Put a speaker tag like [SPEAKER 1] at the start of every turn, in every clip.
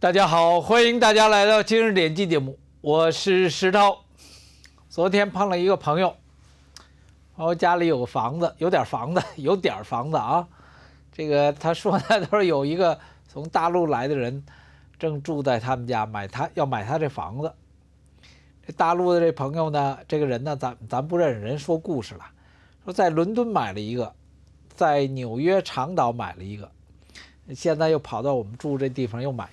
[SPEAKER 1] 大家好，欢迎大家来到今日点击节目，我是石涛。昨天碰了一个朋友，哦，家里有个房子，有点房子，有点房子啊。这个他说呢，他说有一个从大陆来的人，正住在他们家，买他要买他这房子。这大陆的这朋友呢，这个人呢，咱咱不认识人，说故事了。说在伦敦买了一个，在纽约长岛买了一个，现在又跑到我们住这地方又买。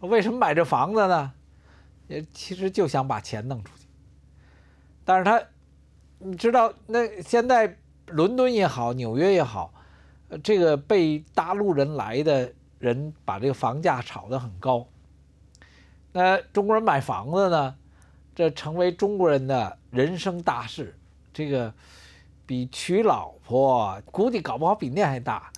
[SPEAKER 1] 为什么买这房子呢？也其实就想把钱弄出去。但是他，你知道，那现在伦敦也好，纽约也好，这个被大陆人来的人把这个房价炒得很高。那中国人买房子呢，这成为中国人的人生大事。这个比娶老婆，估计搞不好比那还大。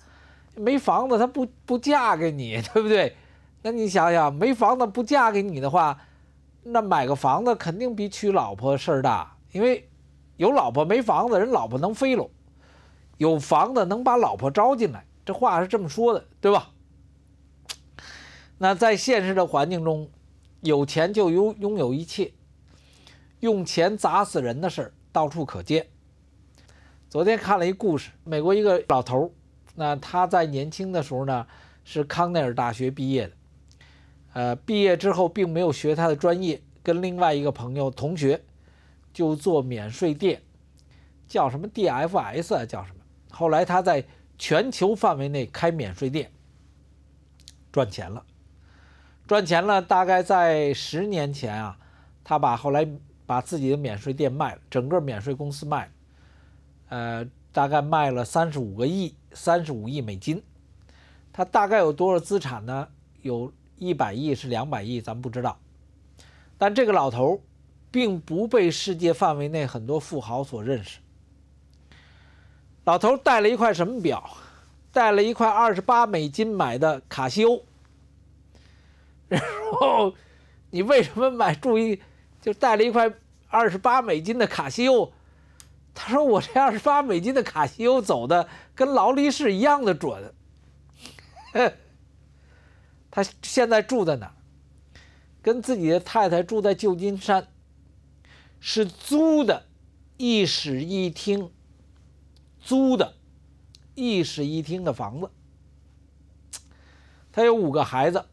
[SPEAKER 1] 没房子，他不不嫁给你，对不对？那你想想，没房子不嫁给你的话，那买个房子肯定比娶老婆事儿大。因为有老婆没房子，人老婆能飞了；有房子能把老婆招进来。这话是这么说的，对吧？那在现实的环境中，有钱就拥拥有一切，用钱砸死人的事儿到处可见。昨天看了一故事，美国一个老头，那他在年轻的时候呢，是康奈尔大学毕业的。呃，毕业之后并没有学他的专业，跟另外一个朋友同学就做免税店，叫什么 DFS 啊？叫什么？后来他在全球范围内开免税店，赚钱了，赚钱了。大概在十年前啊，他把后来把自己的免税店卖了，整个免税公司卖了，呃，大概卖了三十五个亿，三十五亿美金。他大概有多少资产呢？有。一百亿是两百亿，咱们不知道。但这个老头并不被世界范围内很多富豪所认识。老头带了一块什么表？带了一块二十八美金买的卡西欧。然后你为什么买？注意，就带了一块二十八美金的卡西欧。他说：“我这二十八美金的卡西欧走的跟劳力士一样的准。”他现在住在哪儿？跟自己的太太住在旧金山，是租的，一室一厅，租的，一室一厅的房子。他有五个孩子，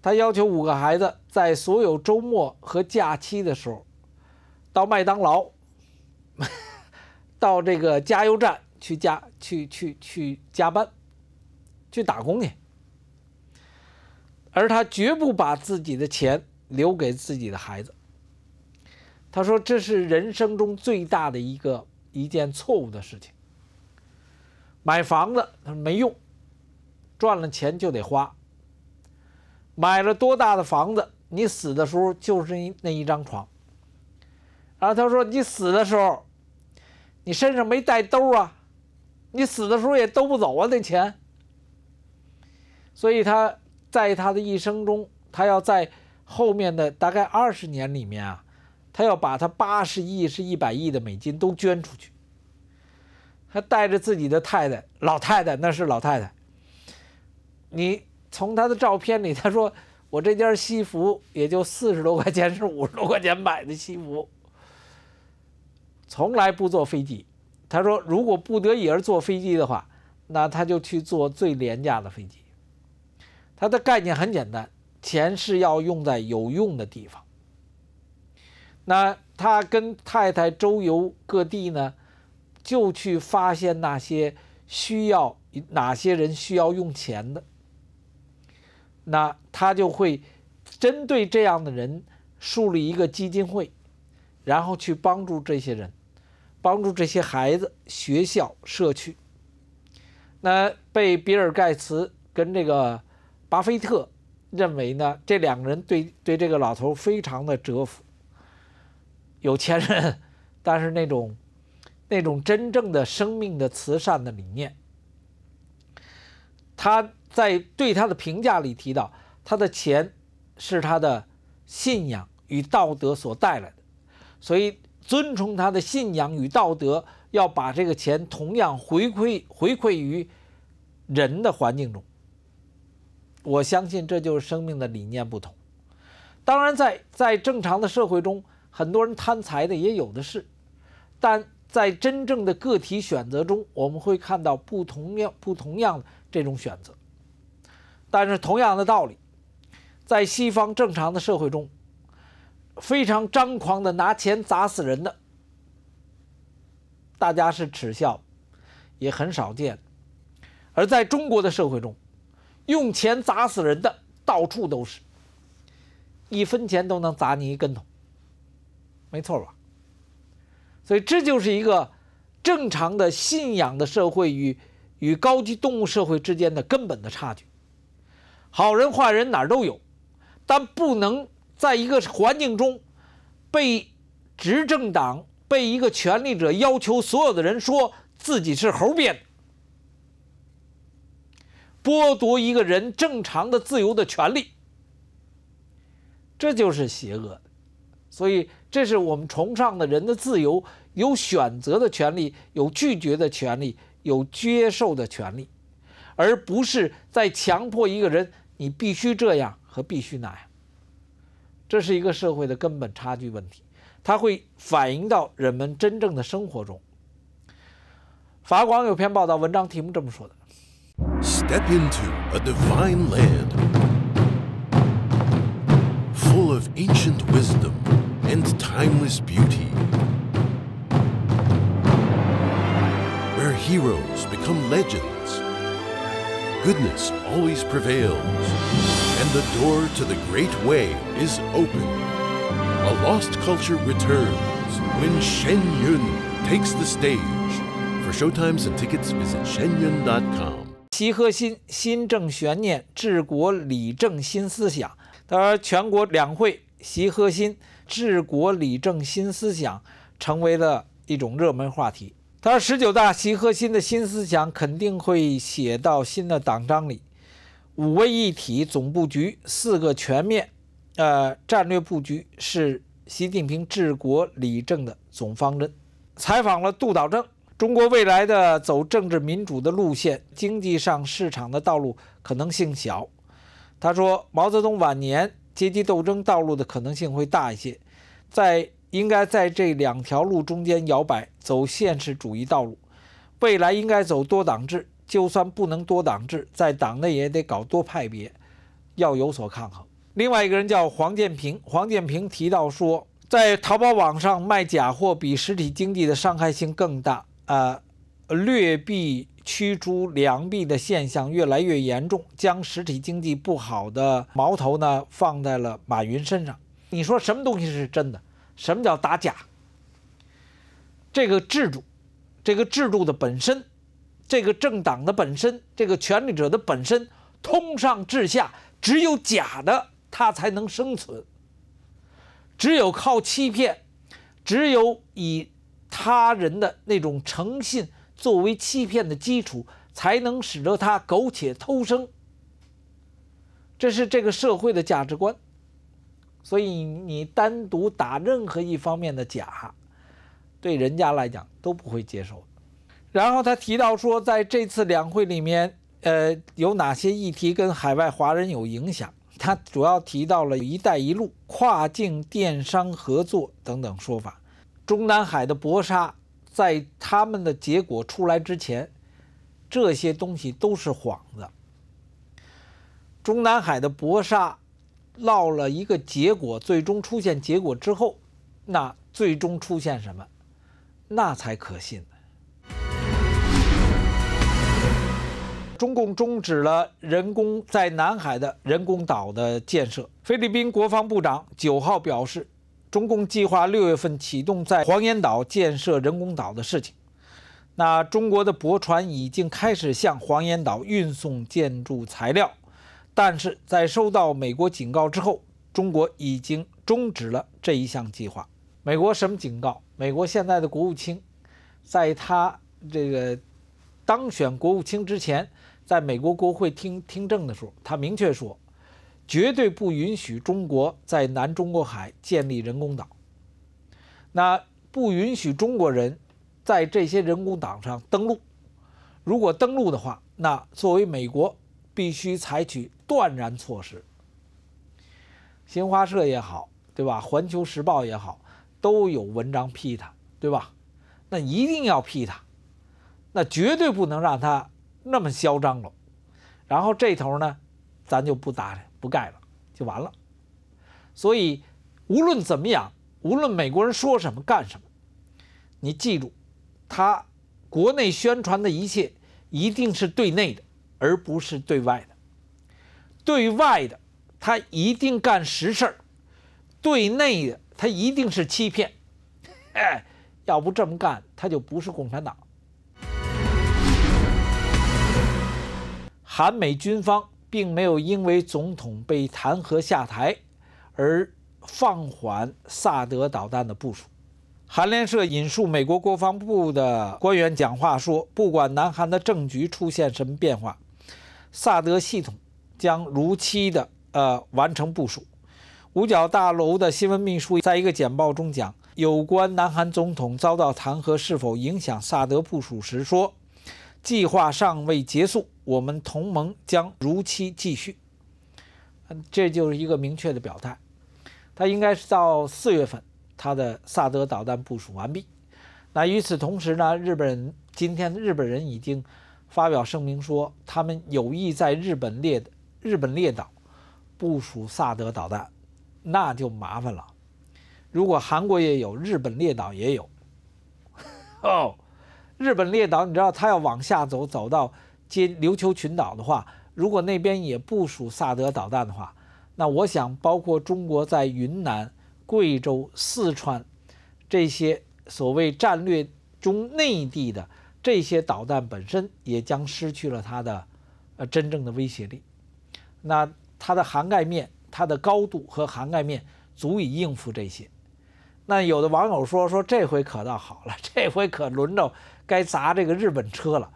[SPEAKER 1] 他要求五个孩子在所有周末和假期的时候，到麦当劳，到这个加油站去加去去去加班，去打工去。而他绝不把自己的钱留给自己的孩子。他说：“这是人生中最大的一个一件错误的事情。买房子，他说没用，赚了钱就得花。买了多大的房子，你死的时候就是那一张床。然后他说：‘你死的时候，你身上没带兜啊，你死的时候也兜不走啊，那钱。’所以他。”在他的一生中，他要在后面的大概二十年里面啊，他要把他八十亿是一百亿的美金都捐出去。他带着自己的太太，老太太，那是老太太。你从他的照片里，他说我这件西服也就四十多块钱，是五十多块钱买的西服。从来不坐飞机。他说，如果不得已而坐飞机的话，那他就去坐最廉价的飞机。他的概念很简单，钱是要用在有用的地方。那他跟太太周游各地呢，就去发现那些需要哪些人需要用钱的，那他就会针对这样的人树立一个基金会，然后去帮助这些人，帮助这些孩子、学校、社区。那被比尔·盖茨跟这个。巴菲特认为呢，这两个人对对这个老头非常的折服。有钱人，但是那种那种真正的生命的慈善的理念。他在对他的评价里提到，他的钱是他的信仰与道德所带来的，所以尊崇他的信仰与道德，要把这个钱同样回馈回馈于人的环境中。我相信这就是生命的理念不同。当然，在在正常的社会中，很多人贪财的也有的是，但在真正的个体选择中，我们会看到不同样、不同样的这种选择。但是同样的道理，在西方正常的社会中，非常张狂的拿钱砸死人的，大家是耻笑，也很少见；而在中国的社会中，用钱砸死人的到处都是，一分钱都能砸你一跟头，没错吧？所以这就是一个正常的信仰的社会与与高级动物社会之间的根本的差距。好人坏人哪儿都有，但不能在一个环境中被执政党被一个权力者要求所有的人说自己是猴变。剥夺一个人正常的自由的权利，这就是邪恶的。所以，这是我们崇尚的人的自由，有选择的权利，有拒绝的权利，有接受的权利，而不是在强迫一个人你必须这样和必须那样。这是一个社会的根本差距问题，它会反映到人们真正的生活中。法广有篇报道，文章题目这么说的。step into a divine land full of ancient wisdom and timeless beauty, where heroes become legends, goodness always prevails, and the door to the great way is open. A lost culture returns when Shen Yun takes the stage. For showtimes and tickets, visit shenyun.com. 习核心新政悬念治国理政新思想，他说全国两会习核心治国理政新思想成为了一种热门话题。他说十九大习核心的新思想肯定会写到新的党章里。五位一体总布局、四个全面，呃战略布局是习近平治国理政的总方针。采访了杜导正。中国未来的走政治民主的路线，经济上市场的道路可能性小。他说，毛泽东晚年阶级斗争道路的可能性会大一些，在应该在这两条路中间摇摆，走现实主义道路。未来应该走多党制，就算不能多党制，在党内也得搞多派别，要有所抗衡。另外一个人叫黄建平，黄建平提到说，在淘宝网上卖假货比实体经济的伤害性更大。呃，劣币驱逐良币的现象越来越严重，将实体经济不好的矛头呢放在了马云身上。你说什么东西是真的？什么叫打假？这个制度，这个制度的本身，这个政党的本身，这个权力者的本身，通上至下，只有假的，它才能生存。只有靠欺骗，只有以。他人的那种诚信作为欺骗的基础，才能使得他苟且偷生。这是这个社会的价值观，所以你单独打任何一方面的假，对人家来讲都不会接受。然后他提到说，在这次两会里面，呃，有哪些议题跟海外华人有影响？他主要提到了“一带一路”、跨境电商合作等等说法。中南海的搏杀，在他们的结果出来之前，这些东西都是幌子。中南海的搏杀，落了一个结果，最终出现结果之后，那最终出现什么，那才可信。中共终止了人工在南海的人工岛的建设。菲律宾国防部长九号表示。中共计划六月份启动在黄岩岛建设人工岛的事情。那中国的驳船已经开始向黄岩岛运送建筑材料，但是在收到美国警告之后，中国已经终止了这一项计划。美国什么警告？美国现在的国务卿，在他这个当选国务卿之前，在美国国会听听证的时候，他明确说。绝对不允许中国在南中国海建立人工岛，那不允许中国人在这些人工岛上登陆。如果登陆的话，那作为美国必须采取断然措施。新华社也好，对吧？环球时报也好，都有文章批他，对吧？那一定要批他，那绝对不能让他那么嚣张了。然后这头呢，咱就不搭理。不盖了，就完了。所以，无论怎么样，无论美国人说什么干什么，你记住，他国内宣传的一切一定是对内的，而不是对外的。对外的，他一定干实事儿；对内的，他一定是欺骗。要不这么干，他就不是共产党。韩美军方。并没有因为总统被弹劾下台而放缓萨德导弹的部署。韩联社引述美国国防部的官员讲话说，不管南韩的政局出现什么变化，萨德系统将如期的呃完成部署。五角大楼的新闻秘书在一个简报中讲有关南韩总统遭到弹劾是否影响萨德部署时说。计划尚未结束，我们同盟将如期继续。这就是一个明确的表态。他应该是到四月份，他的萨德导弹部署完毕。那与此同时呢，日本今天日本人已经发表声明说，他们有意在日本列日本列岛部署萨德导弹，那就麻烦了。如果韩国也有，日本列岛也有，哦。日本列岛，你知道它要往下走，走到接琉球群岛的话，如果那边也部署萨德导弹的话，那我想，包括中国在云南、贵州、四川这些所谓战略中内地的这些导弹本身，也将失去了它的呃真正的威胁力。那它的涵盖面、它的高度和涵盖面，足以应付这些。那有的网友说说这回可倒好了，这回可轮着该砸这个日本车了。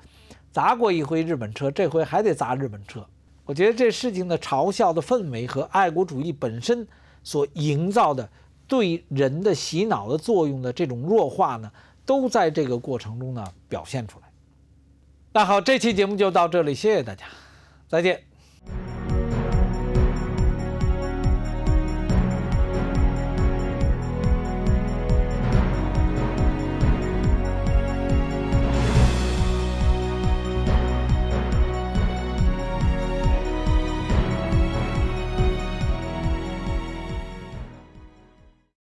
[SPEAKER 1] 砸过一回日本车，这回还得砸日本车。我觉得这事情的嘲笑的氛围和爱国主义本身所营造的对人的洗脑的作用的这种弱化呢，都在这个过程中呢表现出来。那好，这期节目就到这里，谢谢大家，再见。